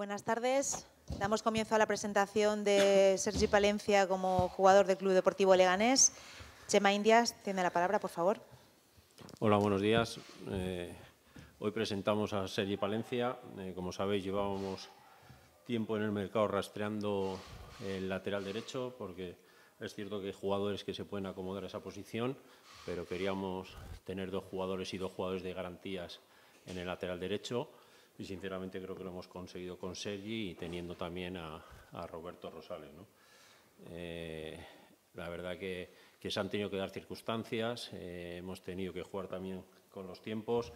Buenas tardes. Damos comienzo a la presentación de Sergi Palencia como jugador del Club Deportivo Leganés. Chema Indias tiene la palabra, por favor. Hola, buenos días. Eh, hoy presentamos a Sergi Palencia. Eh, como sabéis, llevábamos tiempo en el mercado rastreando el lateral derecho porque es cierto que hay jugadores que se pueden acomodar a esa posición, pero queríamos tener dos jugadores y dos jugadores de garantías en el lateral derecho y sinceramente creo que lo hemos conseguido con Sergi y teniendo también a, Roberto Rosales. ¿no? Eh, la verdad que, que, se han tenido que dar circunstancias, eh, hemos tenido que jugar también con los tiempos.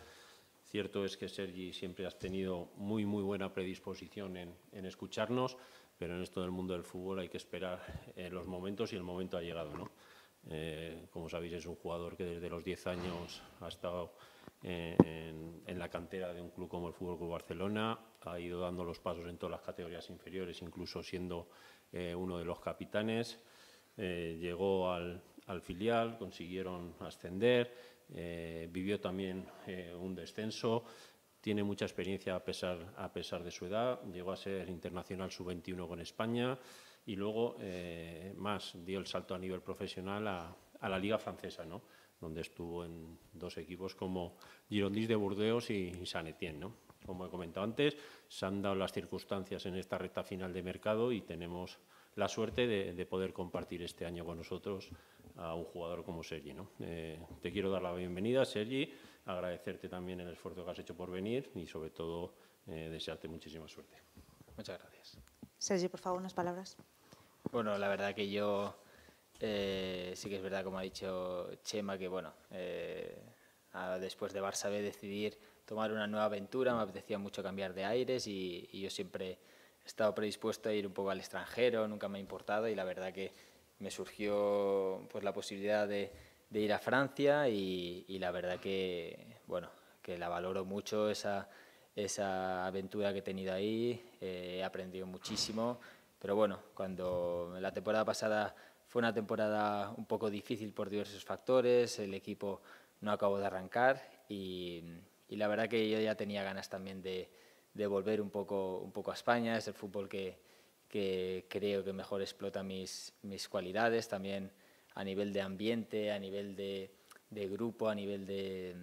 Cierto es que Sergi siempre has tenido muy, muy buena predisposición en, escucharnos, pero en esto del mundo del fútbol hay que esperar eh, los momentos y el momento ha llegado. ¿no? como sabéis, es un jugador que desde los 10 años ha estado en, la cantera de un club como el Fútbol Club Barcelona, ha ido dando los pasos en todas las categorías inferiores, incluso siendo eh, uno de los capitanes. Eh, llegó al, filial, consiguieron ascender, eh, vivió también un descenso, tiene mucha experiencia a pesar, a pesar de su edad, llegó a ser internacional sub-21 con España y luego más dio el salto a nivel profesional a, a la Liga Francesa, ¿no? donde estuvo en dos equipos como Girondins de Burdeos y San Etienne. ¿no? Como he comentado antes, se han dado las circunstancias en esta recta final de mercado y tenemos la suerte de, poder compartir este año con nosotros a un jugador como Sergi. ¿no? Eh, te quiero dar la bienvenida, Sergi, agradecerte también el esfuerzo que has hecho por venir y sobre todo eh, desearte muchísima suerte. Muchas gracias. Sergi, por favor, unas palabras. Bueno, la verdad que yo eh, sí que es verdad, como ha dicho Chema, que bueno, eh, después de Barça B decidir tomar una nueva aventura, me apetecía mucho cambiar de aires y, yo siempre he estado predispuesto a ir un poco al extranjero, nunca me ha importado y la verdad que me surgió pues la posibilidad de, ir a Francia y, la verdad que bueno que la valoro mucho esa, esa aventura que he tenido ahí, eh, he aprendido muchísimo, pero bueno, cuando la temporada pasada fue una temporada un poco difícil por diversos factores, el equipo no acabó de arrancar y, la verdad que yo ya tenía ganas también de, volver un poco, un poco a España, es el fútbol que, creo que mejor explota mis, mis cualidades, también a nivel de ambiente, a nivel de, grupo, a nivel de,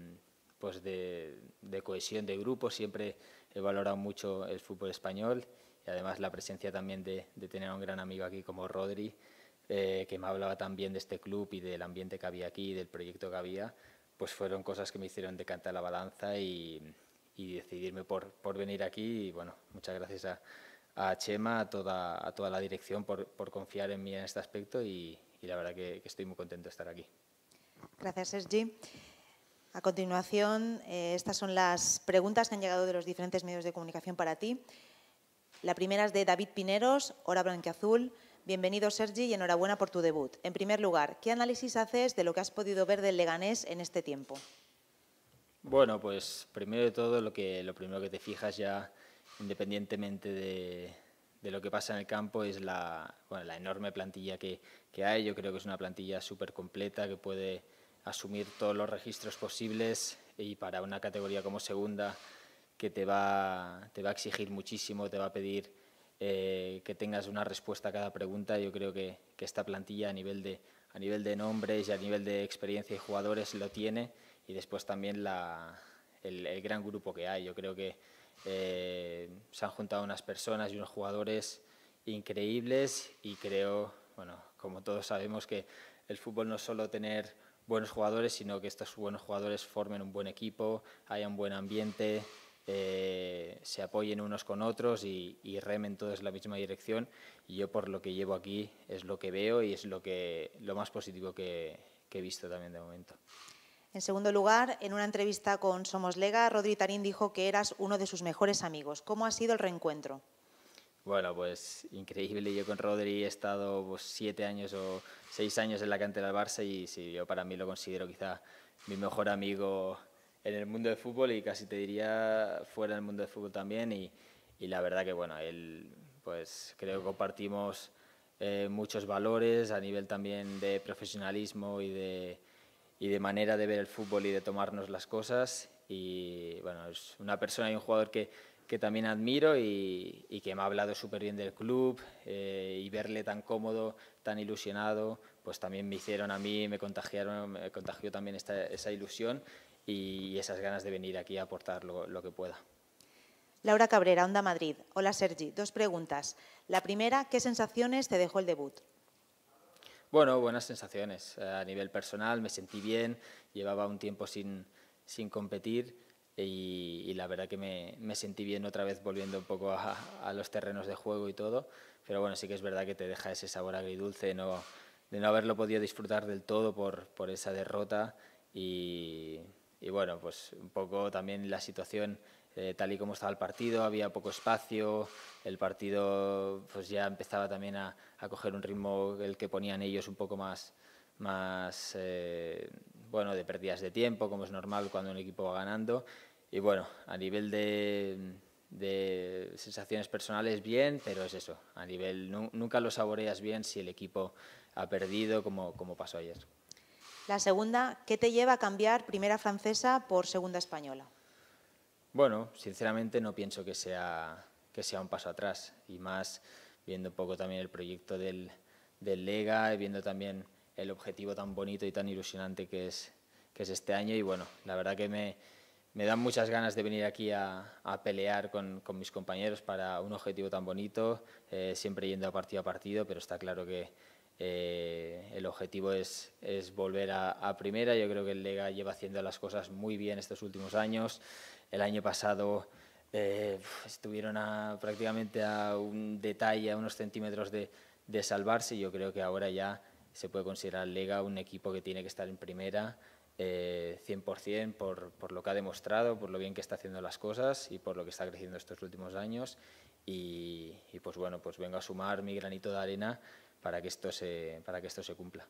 pues de, cohesión de grupo. Siempre he valorado mucho el fútbol español y además la presencia también de, de tener a un gran amigo aquí como Rodri, eh, que me hablaba también de este club y del ambiente que había aquí, y del proyecto que había, pues fueron cosas que me hicieron decantar la balanza y, decidirme por, por, venir aquí. Y bueno, muchas gracias a, a Chema, a toda, a toda la dirección por, por confiar en mí en este aspecto y, la verdad que, estoy muy contento de estar aquí. Gracias, Sergi. A continuación, eh, estas son las preguntas que han llegado de los diferentes medios de comunicación para ti. La primera es de David Pineros, Hora Blanqueazul. Azul. Bienvenido, Sergi, y enhorabuena por tu debut. En primer lugar, ¿qué análisis haces de lo que has podido ver del Leganés en este tiempo? Bueno, pues primero de todo, lo, que, lo primero que te fijas ya, independientemente de, lo que pasa en el campo, es la, la enorme plantilla que, que, hay. Yo creo que es una plantilla súper completa que puede asumir todos los registros posibles y para una categoría como segunda que te va, te va a exigir muchísimo, te va a pedir eh, que tengas una respuesta a cada pregunta. Yo creo que, esta plantilla a nivel, de, a nivel de nombres y a nivel de experiencia y jugadores lo tiene y después también el, gran grupo que hay. Yo creo que eh, se han juntado unas personas y unos jugadores increíbles y creo, bueno, como todos sabemos que el fútbol no es solo tener buenos jugadores, sino que estos buenos jugadores formen un buen equipo, haya un buen ambiente, eh, se apoyen unos con otros y, remen todos en la misma dirección. Y yo por lo que llevo aquí es lo que veo y es lo, que, lo más positivo que, he visto también de momento. En segundo lugar, en una entrevista con Somos Lega, Rodri Tarín dijo que eras uno de sus mejores amigos. ¿Cómo ha sido el reencuentro? Bueno, pues increíble. Yo con Rodri he estado pues, siete años o seis años en la cantera del Barça y sí, yo para mí lo considero quizá mi mejor amigo en el mundo del fútbol y casi te diría fuera del mundo del fútbol también. Y, y la verdad que, bueno, él, pues creo que compartimos eh, muchos valores a nivel también de profesionalismo y de, y de manera de ver el fútbol y de tomarnos las cosas. Y bueno, es una persona y un jugador que, que también admiro y, y, que me ha hablado súper bien del club eh, y verle tan cómodo, tan ilusionado, pues también me hicieron a mí, me contagiaron, me contagió también esta, esa ilusión y esas ganas de venir aquí a aportar lo, que pueda. Laura Cabrera, Onda Madrid. Hola Sergi, dos preguntas. La primera, ¿qué sensaciones te dejó el debut? Bueno, buenas sensaciones. Eh, a nivel personal me sentí bien, llevaba un tiempo sin, sin competir y, la verdad que me, me, sentí bien otra vez volviendo un poco a, a, los terrenos de juego y todo. Pero bueno, sí que es verdad que te deja ese sabor agridulce de no, de no haberlo podido disfrutar del todo por, por esa derrota y y bueno, pues un poco también la situación eh, tal y como estaba el partido, había poco espacio, el partido pues ya empezaba también a, a coger un ritmo el que ponían ellos un poco más, más eh, bueno, de pérdidas de tiempo, como es normal cuando un equipo va ganando. Y bueno, a nivel de, de sensaciones personales bien, pero es eso, a nivel nunca lo saboreas bien si el equipo ha perdido como, como pasó ayer. La segunda, ¿qué te lleva a cambiar primera francesa por segunda española? Bueno, sinceramente no pienso que sea, que sea un paso atrás y más viendo un poco también el proyecto del, del Lega, viendo también el objetivo tan bonito y tan ilusionante que es, que es este año y bueno, la verdad que me, dan muchas ganas de venir aquí a, pelear con, mis compañeros para un objetivo tan bonito, eh, siempre yendo partido a partido, pero está claro que eh, el objetivo es, volver a, primera. Yo creo que el Lega lleva haciendo las cosas muy bien estos últimos años. El año pasado eh, estuvieron prácticamente a un detalle, a unos centímetros de, salvarse. Yo creo que ahora ya se puede considerar Lega un equipo que tiene que estar en primera 100% eh, por, por, lo que ha demostrado, por lo bien que está haciendo las cosas y por lo que está creciendo estos últimos años. Y, y pues bueno, pues vengo a sumar mi granito de arena para que esto se, para que esto se cumpla.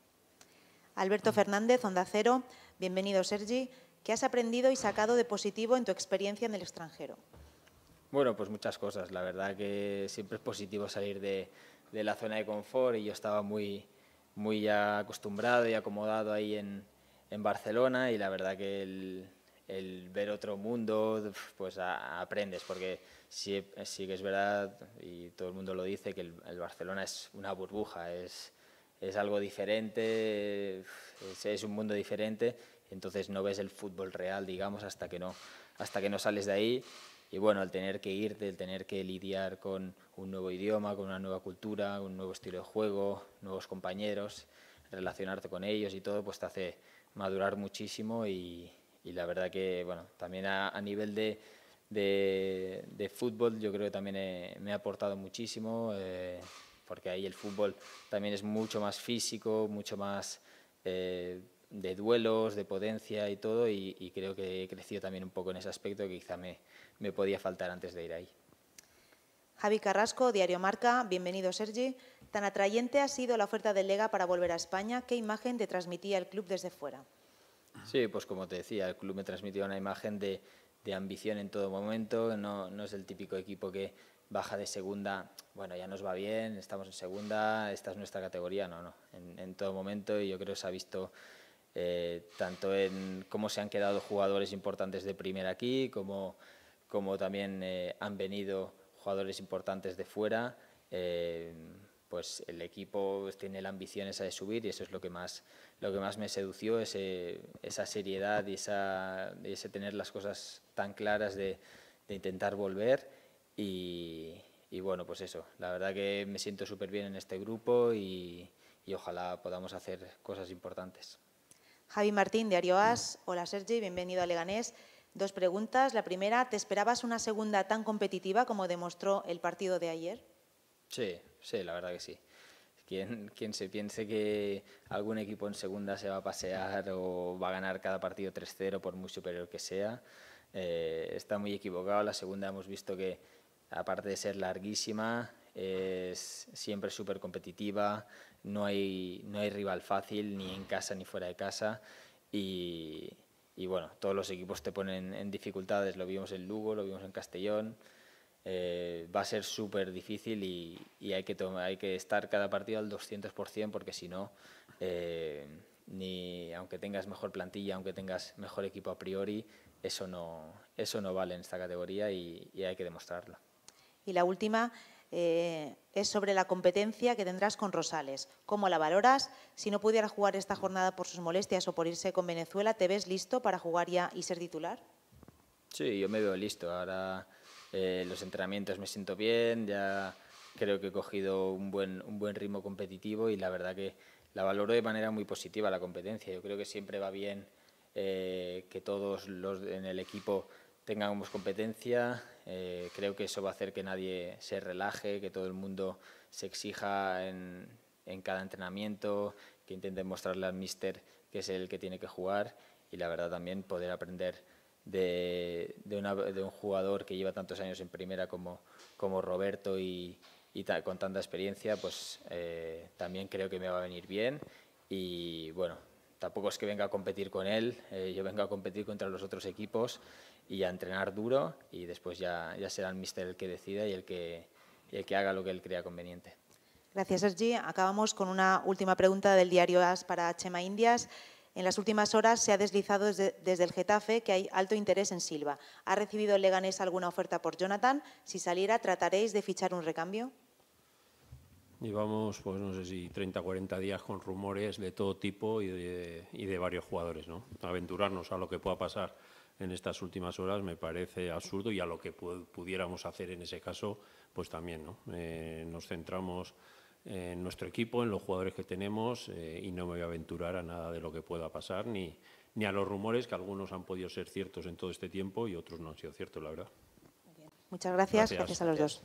Alberto Fernández, Onda Cero. Bienvenido, Sergi. ¿Qué has aprendido y sacado de positivo en tu experiencia en el extranjero? Bueno, pues muchas cosas. La verdad que siempre es positivo salir de, de la zona de confort y yo estaba muy, muy acostumbrado y acomodado ahí en, en Barcelona y la verdad que el, el ver otro mundo, pues aprendes, porque sí, sí, que es verdad, y todo el mundo lo dice, que el, Barcelona es una burbuja, es, es algo diferente, es, un mundo diferente, entonces no ves el fútbol real, digamos, hasta que no, hasta que no sales de ahí. Y bueno, al tener que irte, el tener que lidiar con un nuevo idioma, con una nueva cultura, un nuevo estilo de juego, nuevos compañeros, relacionarte con ellos y todo, pues te hace madurar muchísimo y, y la verdad que, bueno, también a, nivel de, fútbol yo creo que también me ha aportado muchísimo, eh, porque ahí el fútbol también es mucho más físico, mucho más eh, de duelos, de potencia y todo, y, creo que he crecido también un poco en ese aspecto que quizá me, me podía faltar antes de ir ahí. Javi Carrasco, Diario Marca, bienvenido Sergi. Tan atrayente ha sido la oferta del Lega para volver a España. ¿Qué imagen te transmitía el club desde fuera? Sí, pues como te decía, el club me transmitió una imagen de, de ambición en todo momento, no, no, es el típico equipo que baja de segunda, bueno, ya nos va bien, estamos en segunda, esta es nuestra categoría, no, no, en, todo momento y yo creo que se ha visto eh, tanto en cómo se han quedado jugadores importantes de primera aquí, como, como también eh, han venido jugadores importantes de fuera. Eh, pues el equipo tiene la ambición esa de subir y eso es lo que más, lo que más me sedució, esa seriedad y ese tener las cosas tan claras de, intentar volver y, bueno, pues eso, la verdad que me siento súper bien en este grupo y, y ojalá podamos hacer cosas importantes. Javi Martín, de Arioas. Hola Sergi, bienvenido a Leganés. Dos preguntas. La primera, ¿te esperabas una segunda tan competitiva como demostró el partido de ayer? Sí, sí, la verdad que sí. Quien, se piense que algún equipo en segunda se va a pasear o va a ganar cada partido 3-0 por muy superior que sea, eh, está muy equivocado. La segunda hemos visto que, aparte de ser larguísima, es siempre súper competitiva, no hay, rival fácil, ni en casa ni fuera de casa. Y, y bueno, todos los equipos te ponen en dificultades, lo vimos en Lugo, lo vimos en Castellón. Eh, va a ser súper difícil y, hay, que hay que estar cada partido al 200% porque si no, eh, ni aunque tengas mejor plantilla, aunque tengas mejor equipo a priori, eso no, eso no vale en esta categoría y, hay que demostrarlo. Y la última eh, es sobre la competencia que tendrás con Rosales. ¿Cómo la valoras? Si no pudiera jugar esta jornada por sus molestias o por irse con Venezuela, ¿te ves listo para jugar ya y ser titular? Sí, yo me veo listo. Ahora eh, los entrenamientos me siento bien, ya creo que he cogido un buen, un buen ritmo competitivo y la verdad que la valoro de manera muy positiva la competencia. Yo creo que siempre va bien eh, que todos los en el equipo tengamos competencia. Eh, creo que eso va a hacer que nadie se relaje, que todo el mundo se exija en, en cada entrenamiento, que intenten mostrarle al míster que es el que tiene que jugar y la verdad también poder aprender de, un jugador que lleva tantos años en primera como, Roberto y, con tanta experiencia, pues eh, también creo que me va a venir bien. Y bueno, tampoco es que venga a competir con él, eh, yo vengo a competir contra los otros equipos y a entrenar duro y después ya, ya será el mister el que decida y el que, el que haga lo que él crea conveniente. Gracias, Sergi. Acabamos con una última pregunta del diario AS para Chema Indias. En las últimas horas se ha deslizado desde, el Getafe que hay alto interés en Silva. ¿Ha recibido el Leganés alguna oferta por Jonathan? Si saliera, ¿trataréis de fichar un recambio? Llevamos, pues no sé si 30 40 días con rumores de todo tipo y de, varios jugadores. ¿no? Aventurarnos a lo que pueda pasar en estas últimas horas me parece absurdo y a lo que pudiéramos hacer en ese caso, pues también. ¿no? Eh, nos centramos en nuestro equipo, en los jugadores que tenemos eh, y no me voy a aventurar a nada de lo que pueda pasar ni, ni a los rumores que algunos han podido ser ciertos en todo este tiempo y otros no han sido ciertos, la verdad. Muchas gracias, gracias a los dos.